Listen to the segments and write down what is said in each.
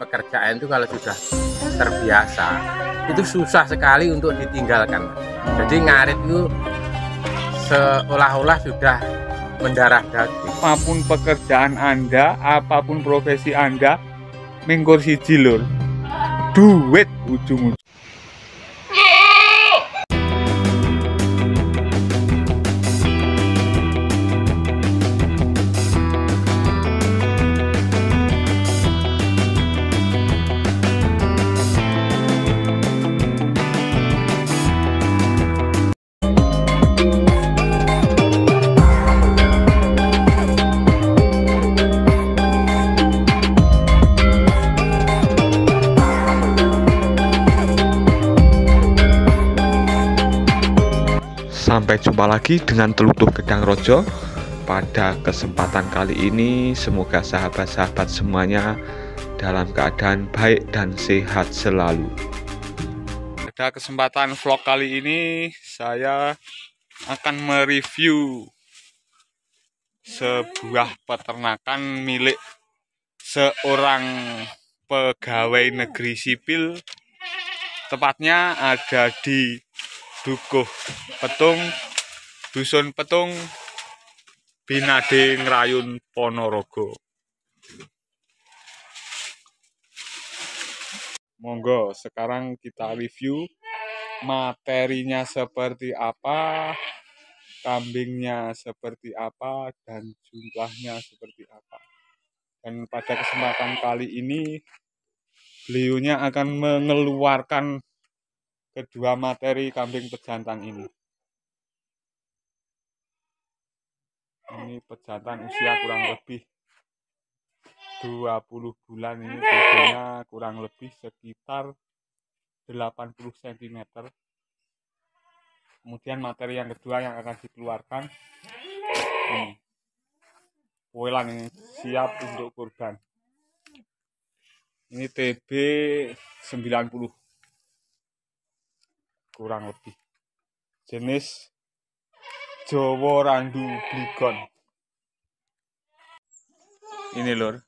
pekerjaan itu kalau sudah terbiasa itu susah sekali untuk ditinggalkan jadi ngarit itu seolah-olah sudah mendarah daging apapun pekerjaan anda apapun profesi anda minggu siji lur duit ujung-ujung Sampai jumpa lagi dengan Telutup Gedang Rojo. Pada kesempatan kali ini, semoga sahabat-sahabat semuanya dalam keadaan baik dan sehat selalu. Pada kesempatan vlog kali ini, saya akan mereview sebuah peternakan milik seorang pegawai negeri sipil tepatnya ada di Dukuh Petung Dusun Petung Binade Ngrayun Ponorogo Monggo sekarang kita review materinya seperti apa kambingnya seperti apa dan jumlahnya seperti apa dan pada kesempatan kali ini beliaunya akan mengeluarkan kedua materi kambing pejantan ini. Ini pejantan usia kurang lebih 20 bulan ini tingginya kurang lebih sekitar 80 cm. Kemudian materi yang kedua yang akan dikeluarkan ini. Poelan ini siap untuk kurban. Ini TB 90 kurang lebih jenis Jowo Randu Bligon ini lor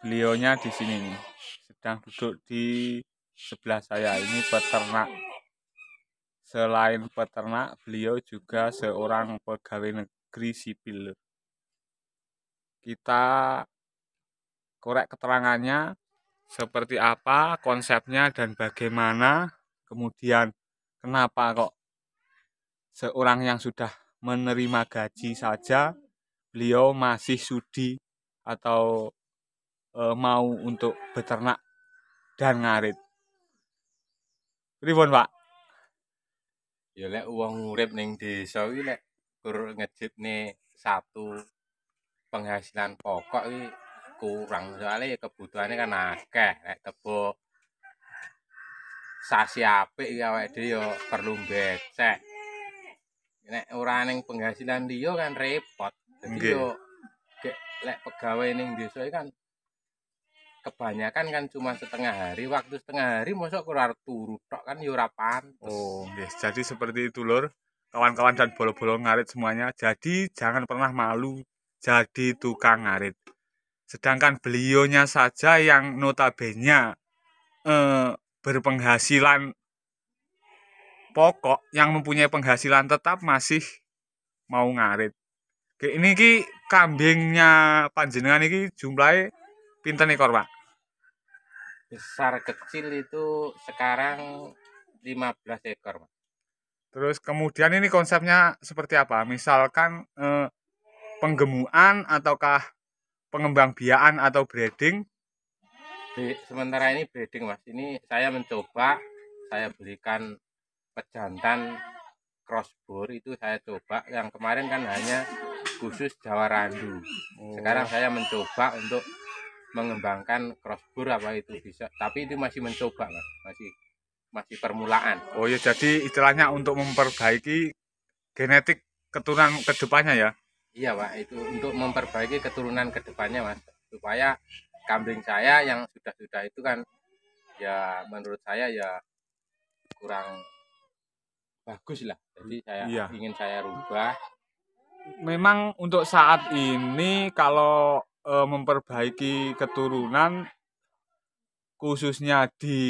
beliaunya di sini nih sedang duduk di sebelah saya ini peternak selain peternak beliau juga seorang pegawai negeri sipil lor. kita korek keterangannya seperti apa konsepnya dan bagaimana kemudian Kenapa kok seorang yang sudah menerima gaji saja beliau masih sudi atau e, mau untuk beternak dan ngarit. Ribon, Pak. Ya lek uang ngurip ning desa iki lek kur nih satu penghasilan pokok iki kurang soalnya kebutuhannya kan akeh lek tebok sasi apik iki awake dhewe perlu becek. Nek ora ning penghasilan liya kan repot. Dadi yo lek pegawai ning desa kan kebanyakan kan cuma setengah hari waktu setengah hari mosok kurang turu tok kan yo ora Oh, yes. jadi seperti itu lor Kawan-kawan dan bolong-bolong ngarit semuanya. Jadi jangan pernah malu jadi tukang ngarit. Sedangkan belionya saja yang notabene eh berpenghasilan pokok yang mempunyai penghasilan tetap masih mau ngarit. ini ki kambingnya panjenengan ini jumlahnya pinter nih Pak? Besar kecil itu sekarang 15 ekor Pak. Terus kemudian ini konsepnya seperti apa? Misalkan eh, penggemuan ataukah pengembangbiakan atau breeding sementara ini breeding mas ini saya mencoba saya belikan pejantan crossbore itu saya coba yang kemarin kan hanya khusus Jawa Randu oh. sekarang saya mencoba untuk mengembangkan crossbore apa itu bisa tapi itu masih mencoba mas masih masih permulaan oh ya jadi istilahnya untuk memperbaiki genetik keturunan kedepannya ya iya pak itu untuk memperbaiki keturunan kedepannya mas supaya kambing saya yang sudah-sudah itu kan ya menurut saya ya kurang bagus lah jadi saya iya. ingin saya rubah memang untuk saat ini kalau e, memperbaiki keturunan khususnya di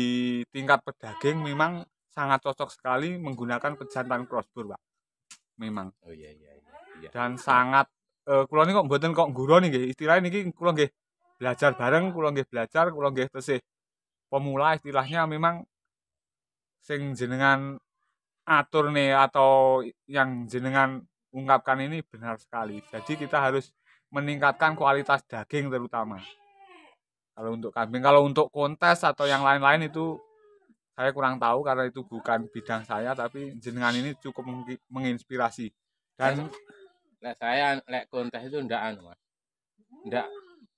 tingkat pedaging memang sangat cocok sekali menggunakan pejantan crossbur pak memang oh iya iya, iya. iya. dan sangat e, kulon ini kok buatan kok guru nih istilahnya ini kulon gih belajar bareng kula nggih belajar kula nggih tesih pemula istilahnya memang sing jenengan atur nih atau yang jenengan ungkapkan ini benar sekali. Jadi kita harus meningkatkan kualitas daging terutama. Kalau untuk kambing, kalau untuk kontes atau yang lain-lain itu saya kurang tahu karena itu bukan bidang saya tapi jenengan ini cukup menginspirasi. Dan saya lek kontes itu ndak anu, Mas. Ndak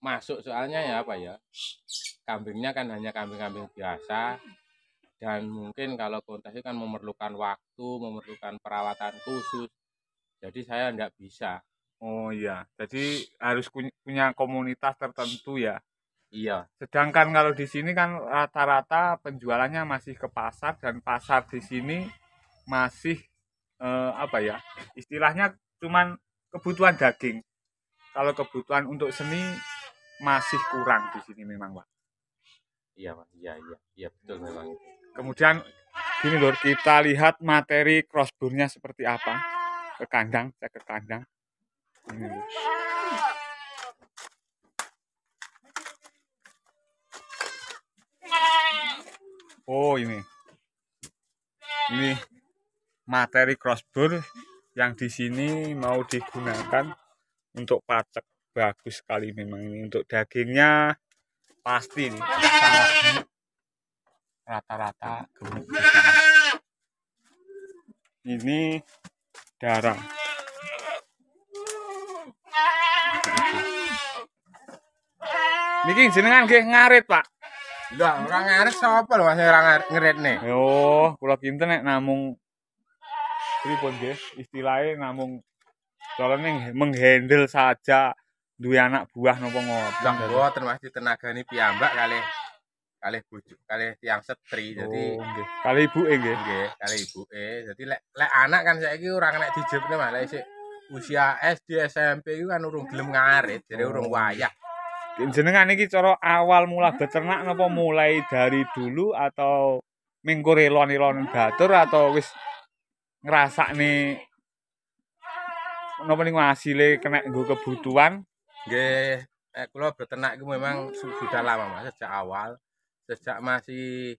masuk soalnya ya apa ya kambingnya kan hanya kambing-kambing biasa dan mungkin kalau kontes itu kan memerlukan waktu memerlukan perawatan khusus jadi saya nggak bisa oh iya jadi harus punya komunitas tertentu ya iya sedangkan kalau di sini kan rata-rata penjualannya masih ke pasar dan pasar di sini masih eh, apa ya istilahnya cuman kebutuhan daging kalau kebutuhan untuk seni masih kurang di sini memang pak iya pak iya iya iya betul memang kemudian gini lur kita lihat materi crossburnya seperti apa ke kandang cek ke kandang ini Oh ini ini materi crossbur yang di sini mau digunakan untuk pacek bagus sekali memang ini untuk dagingnya pasti nih rata-rata gemuk ini darah Niki jenengan nggih ngarit, Pak. Lah, ora ngarit sapa lho Mas ora ngarit nih. Yo, kula kinten nek namung pripun nggih istilahnya namung carane menghandle saja duwe anak buah napa ngoten. Lah kula termasuk tenagane piyambak kalih kalih bojo, kalih tiyang setri. Jadi oh, nggih. Kalih ibuke nggih. Nggih, kalih ibuke. Dadi lek anak kan saiki ora kena dijebne mah lek isik usia SD SMP iku kan urung gelem ngarit, jadi urung oh. wayah. Jenengan iki cara awal mulai beternak napa mulai dari dulu atau minggu relon-relon batur atau wis ngerasa nih napa nih hasilnya kena gue kebutuhan Nggih, eh, kula beternak itu memang sudah lama Mas, sejak awal. Sejak masih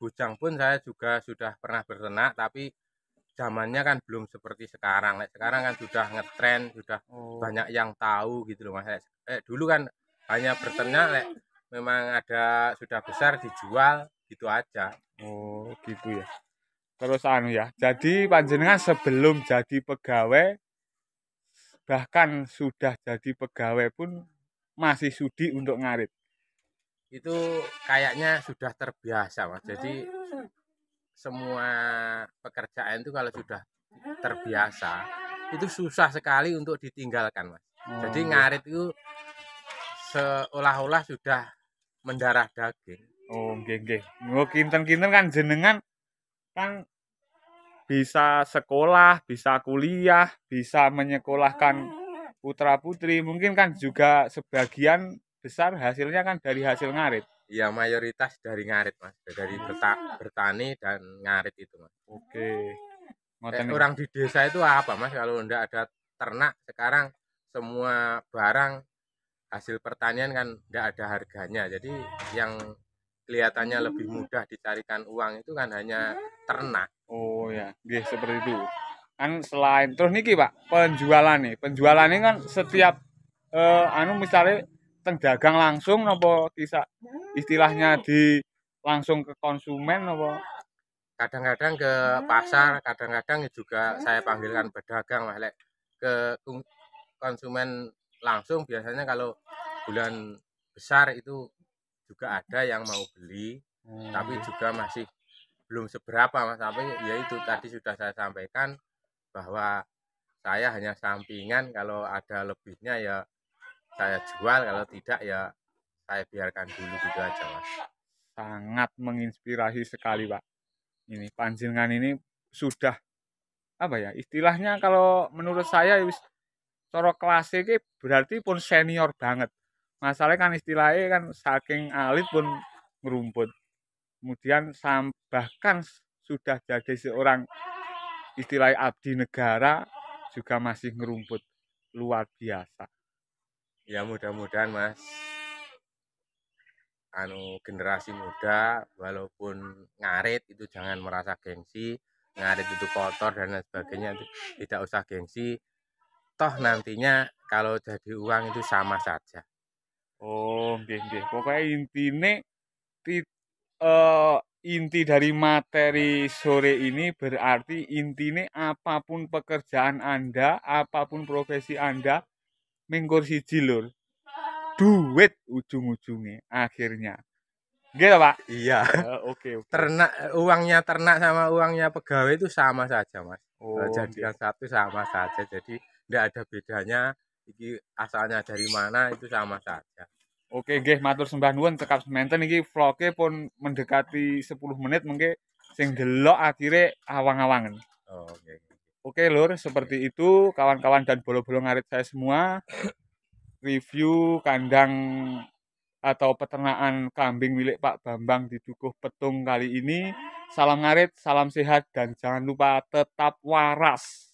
bujang pun saya juga sudah pernah beternak tapi zamannya kan belum seperti sekarang. sekarang kan sudah ngetren, sudah oh. banyak yang tahu gitu loh Mas. Eh, dulu kan hanya beternak lek memang ada sudah besar dijual gitu aja. Oh, gitu ya. Terus anu ya. Jadi panjenengan sebelum jadi pegawai bahkan sudah jadi pegawai pun masih sudi untuk ngarit itu kayaknya sudah terbiasa mas jadi semua pekerjaan itu kalau sudah terbiasa itu susah sekali untuk ditinggalkan mas jadi oh. ngarit itu seolah-olah sudah mendarah daging oh geng mau kinten-kinten kan jenengan kan bisa sekolah, bisa kuliah, bisa menyekolahkan ah. putra putri. Mungkin kan juga sebagian besar hasilnya kan dari hasil ah. ngarit. Iya, mayoritas dari ngarit, Mas. Dari berta ah. bertani dan ngarit itu, Mas. Oke. Eh, orang di desa itu apa, Mas? Kalau enggak ada ternak sekarang semua barang hasil pertanian kan enggak ada harganya. Jadi yang kelihatannya hmm. lebih mudah dicarikan uang itu kan hanya hmm. ternak. Oh ya, dia seperti itu. Kan selain terus niki Pak, penjualan nih. Penjualan ini kan setiap eh, anu misalnya tenggagang langsung nopo bisa hmm. istilahnya di langsung ke konsumen nopo kadang-kadang ke pasar, kadang-kadang ya juga saya panggilkan pedagang lah ke konsumen langsung biasanya kalau bulan besar itu juga ada yang mau beli hmm. tapi juga masih belum seberapa mas tapi ya itu tadi sudah saya sampaikan bahwa saya hanya sampingan kalau ada lebihnya ya saya jual kalau tidak ya saya biarkan dulu gitu aja mas sangat menginspirasi sekali pak ini panjenengan ini sudah apa ya istilahnya kalau menurut saya coro klasik berarti pun senior banget masalahnya kan istilahnya kan saking alit pun merumput kemudian bahkan sudah jadi seorang istilah abdi negara juga masih ngerumput luar biasa ya mudah-mudahan mas anu generasi muda walaupun ngarit itu jangan merasa gengsi ngarit itu kotor dan lain sebagainya itu tidak usah gengsi toh nantinya kalau jadi uang itu sama saja Oh, nggih pokoknya Pokoke intine uh, inti dari materi sore ini berarti intine apapun pekerjaan Anda, apapun profesi Anda, mengkur siji lur. Duit ujung-ujungnya akhirnya. Gitu, Pak? Iya. Eh, oke, uh, oke. Okay, Ternak uangnya ternak sama uangnya pegawai itu sama saja, Mas. Oh, Jadi yang satu sama saja. Jadi tidak ada bedanya iki asalnya dari mana itu sama saja Oke, nggih matur sembah nuwun cekap semanten iki vlog pun mendekati 10 menit mungkin sing delok akhirnya awang awangan Oh, oke. Oke, Lur, seperti itu kawan-kawan dan bolong-bolong ngarit saya semua review kandang atau peternakan kambing milik Pak Bambang di Dukuh Petung kali ini. Salam ngarit, salam sehat dan jangan lupa tetap waras.